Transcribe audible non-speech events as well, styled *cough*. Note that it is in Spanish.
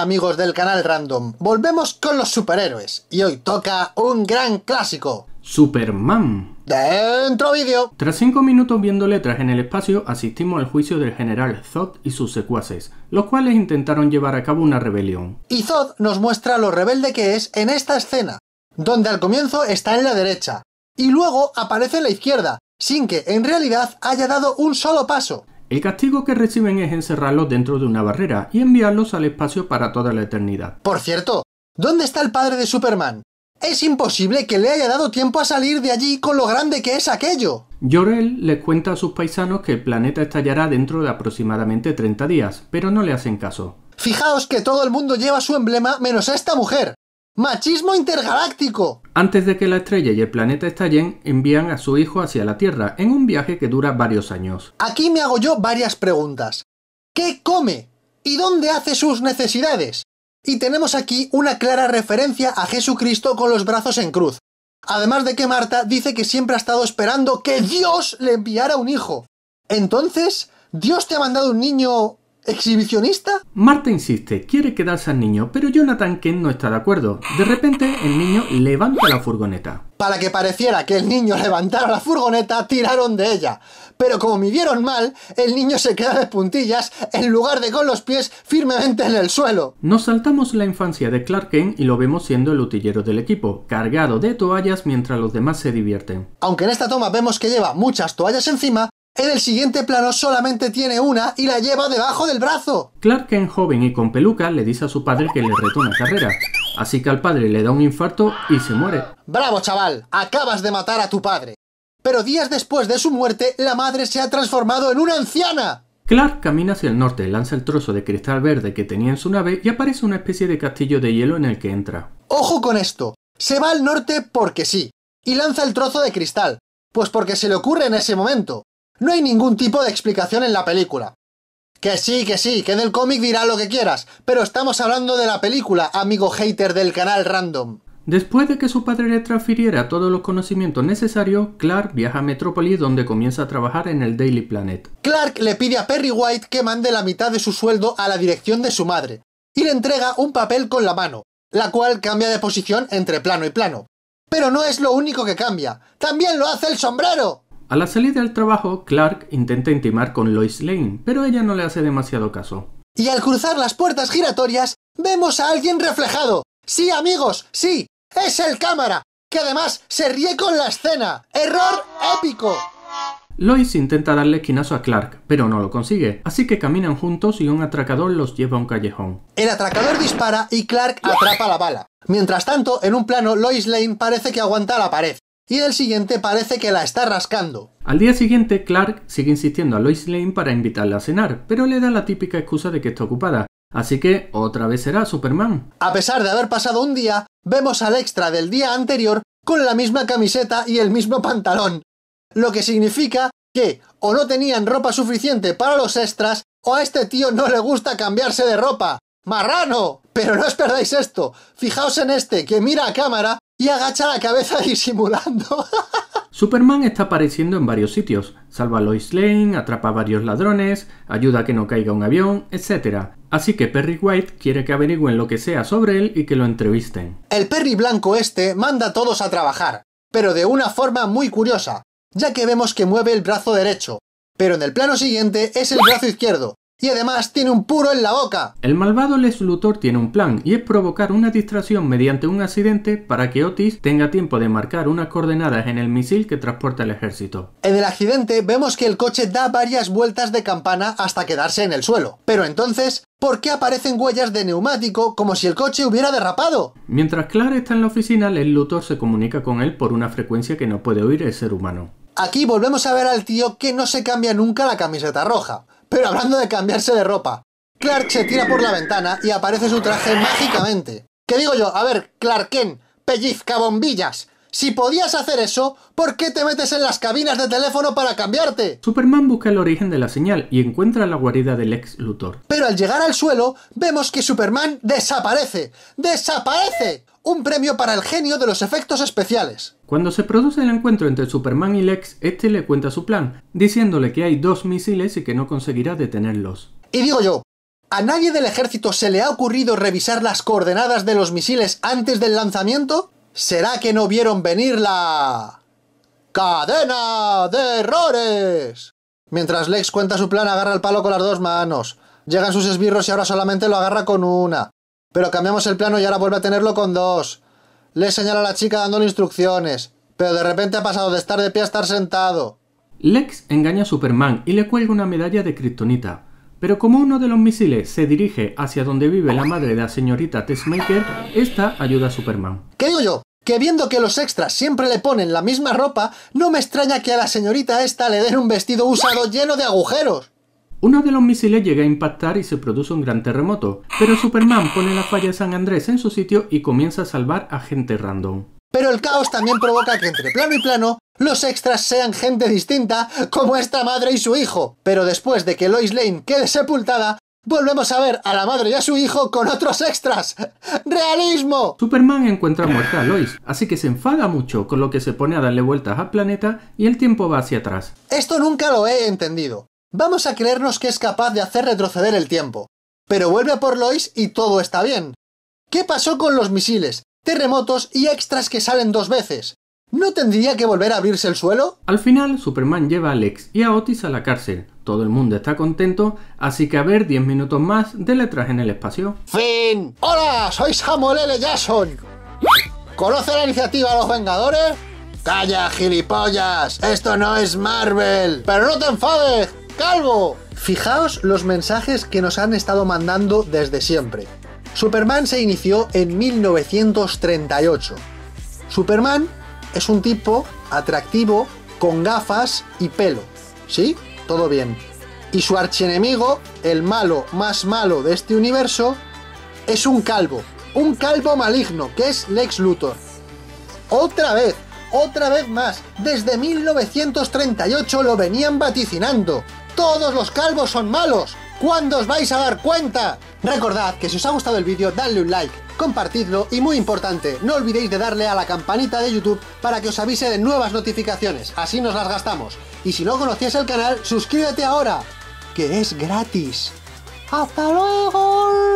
amigos del canal Random, volvemos con los superhéroes y hoy toca un gran clásico. Superman. Dentro vídeo. Tras 5 minutos viendo letras en el espacio, asistimos al juicio del general Zod y sus secuaces, los cuales intentaron llevar a cabo una rebelión. Y Zod nos muestra lo rebelde que es en esta escena, donde al comienzo está en la derecha, y luego aparece en la izquierda, sin que en realidad haya dado un solo paso. El castigo que reciben es encerrarlos dentro de una barrera y enviarlos al espacio para toda la eternidad. Por cierto, ¿dónde está el padre de Superman? Es imposible que le haya dado tiempo a salir de allí con lo grande que es aquello. Jor-El les cuenta a sus paisanos que el planeta estallará dentro de aproximadamente 30 días, pero no le hacen caso. Fijaos que todo el mundo lleva su emblema menos esta mujer. ¡Machismo intergaláctico! Antes de que la estrella y el planeta estallen, envían a su hijo hacia la Tierra en un viaje que dura varios años. Aquí me hago yo varias preguntas. ¿Qué come? ¿Y dónde hace sus necesidades? Y tenemos aquí una clara referencia a Jesucristo con los brazos en cruz. Además de que Marta dice que siempre ha estado esperando que Dios le enviara un hijo. Entonces, ¿Dios te ha mandado un niño ¿Exhibicionista? Marta insiste, quiere quedarse al niño, pero Jonathan Kent no está de acuerdo. De repente, el niño levanta la furgoneta. Para que pareciera que el niño levantara la furgoneta, tiraron de ella. Pero como me vieron mal, el niño se queda de puntillas en lugar de con los pies firmemente en el suelo. Nos saltamos la infancia de Clark Kent y lo vemos siendo el utillero del equipo, cargado de toallas mientras los demás se divierten. Aunque en esta toma vemos que lleva muchas toallas encima, en el siguiente plano solamente tiene una y la lleva debajo del brazo. Clark en joven y con peluca, le dice a su padre que le retoma carrera. Así que al padre le da un infarto y se muere. ¡Bravo, chaval! Acabas de matar a tu padre. Pero días después de su muerte, la madre se ha transformado en una anciana. Clark camina hacia el norte, lanza el trozo de cristal verde que tenía en su nave y aparece una especie de castillo de hielo en el que entra. Ojo con esto, se va al norte porque sí, y lanza el trozo de cristal, pues porque se le ocurre en ese momento. No hay ningún tipo de explicación en la película. Que sí, que sí, que del cómic dirá lo que quieras, pero estamos hablando de la película, amigo hater del canal random. Después de que su padre le transfiriera todos los conocimientos necesarios, Clark viaja a Metrópolis donde comienza a trabajar en el Daily Planet. Clark le pide a Perry White que mande la mitad de su sueldo a la dirección de su madre, y le entrega un papel con la mano, la cual cambia de posición entre plano y plano. Pero no es lo único que cambia, también lo hace el sombrero. A la salida del trabajo, Clark intenta intimar con Lois Lane, pero ella no le hace demasiado caso. Y al cruzar las puertas giratorias, vemos a alguien reflejado. Sí, amigos, sí, es el cámara, que además se ríe con la escena. ¡Error épico! Lois intenta darle quinazo a Clark, pero no lo consigue, así que caminan juntos y un atracador los lleva a un callejón. El atracador dispara y Clark atrapa la bala. Mientras tanto, en un plano, Lois Lane parece que aguanta la pared y el siguiente parece que la está rascando. Al día siguiente, Clark sigue insistiendo a Lois Lane para invitarla a cenar, pero le da la típica excusa de que está ocupada, así que otra vez será Superman. A pesar de haber pasado un día, vemos al extra del día anterior con la misma camiseta y el mismo pantalón, lo que significa que o no tenían ropa suficiente para los extras o a este tío no le gusta cambiarse de ropa. ¡Marrano! Pero no os perdáis esto. Fijaos en este que mira a cámara y agacha la cabeza *laughs* disimulando. Superman está apareciendo en varios sitios. Salva a Lois Lane, atrapa a varios ladrones, ayuda a que no caiga un avión, etc. Así que Perry White quiere que averigüen lo que sea sobre él y que lo entrevisten. El Perry Blanco este manda a todos a trabajar, pero de una forma muy curiosa, ya que vemos que mueve el brazo derecho, pero en el plano siguiente es el brazo izquierdo, y además tiene un puro en la boca. El malvado Les Luthor tiene un plan y es provocar una distracción mediante un accidente para que Otis tenga tiempo de marcar unas coordenadas en el misil que transporta el ejército. En el accidente vemos que el coche da varias vueltas de campana hasta quedarse en el suelo, pero entonces ¿Por qué aparecen huellas de neumático como si el coche hubiera derrapado? Mientras Clark está en la oficina, el Luthor se comunica con él por una frecuencia que no puede oír el ser humano. Aquí volvemos a ver al tío que no se cambia nunca la camiseta roja. Pero hablando de cambiarse de ropa, Clark se tira por la ventana y aparece su traje mágicamente. ¿Qué digo yo? A ver, Clarken, pellizca bombillas. Si podías hacer eso, ¿por qué te metes en las cabinas de teléfono para cambiarte? Superman busca el origen de la señal y encuentra la guarida del ex Luthor. Pero al llegar al suelo, vemos que Superman desaparece. ¡Desaparece! un premio para el genio de los efectos especiales. Cuando se produce el encuentro entre Superman y Lex, este le cuenta su plan, diciéndole que hay dos misiles y que no conseguirá detenerlos. Y digo yo, ¿a nadie del ejército se le ha ocurrido revisar las coordenadas de los misiles antes del lanzamiento? ¿Será que no vieron venir la... cadena de errores? Mientras Lex cuenta su plan, agarra el palo con las dos manos. Llegan sus esbirros y ahora solamente lo agarra con una. Pero cambiamos el plano y ahora vuelve a tenerlo con dos. Le señala a la chica dándole instrucciones, pero de repente ha pasado de estar de pie a estar sentado. Lex engaña a Superman y le cuelga una medalla de kriptonita. Pero como uno de los misiles se dirige hacia donde vive la madre de la señorita Testmaker, esta ayuda a Superman. ¿Qué digo yo? Que viendo que los extras siempre le ponen la misma ropa, no me extraña que a la señorita esta le den un vestido usado lleno de agujeros. Uno de los misiles llega a impactar y se produce un gran terremoto, pero Superman pone la falla de San Andrés en su sitio y comienza a salvar a gente random. Pero el caos también provoca que entre plano y plano los extras sean gente distinta, como esta madre y su hijo. Pero después de que Lois Lane quede sepultada, volvemos a ver a la madre y a su hijo con otros extras. ¡Realismo! Superman encuentra muerta a Lois, así que se enfada mucho, con lo que se pone a darle vueltas al planeta y el tiempo va hacia atrás. Esto nunca lo he entendido. Vamos a creernos que es capaz de hacer retroceder el tiempo. Pero vuelve a por Lois y todo está bien. ¿Qué pasó con los misiles, terremotos y extras que salen dos veces? ¿No tendría que volver a abrirse el suelo? Al final, Superman lleva a Lex y a Otis a la cárcel. Todo el mundo está contento, así que a ver 10 minutos más de letras en el espacio. ¡Fin! ¡Hola! Soy Samuel L. Jackson. ¿Conoce la iniciativa Los Vengadores? ¡Calla, gilipollas! ¡Esto no es Marvel! ¡Pero no te enfades! calvo. Fijaos los mensajes que nos han estado mandando desde siempre. Superman se inició en 1938. Superman es un tipo atractivo, con gafas y pelo. ¿Sí? Todo bien. Y su archienemigo, el malo más malo de este universo, es un calvo. Un calvo maligno, que es Lex Luthor. Otra vez, otra vez más, desde 1938 lo venían vaticinando. Todos los calvos son malos. ¿Cuándo os vais a dar cuenta? Recordad que si os ha gustado el vídeo, dadle un like, compartidlo y muy importante, no olvidéis de darle a la campanita de YouTube para que os avise de nuevas notificaciones, así nos las gastamos. Y si no conocías el canal, suscríbete ahora, que es gratis. ¡Hasta luego!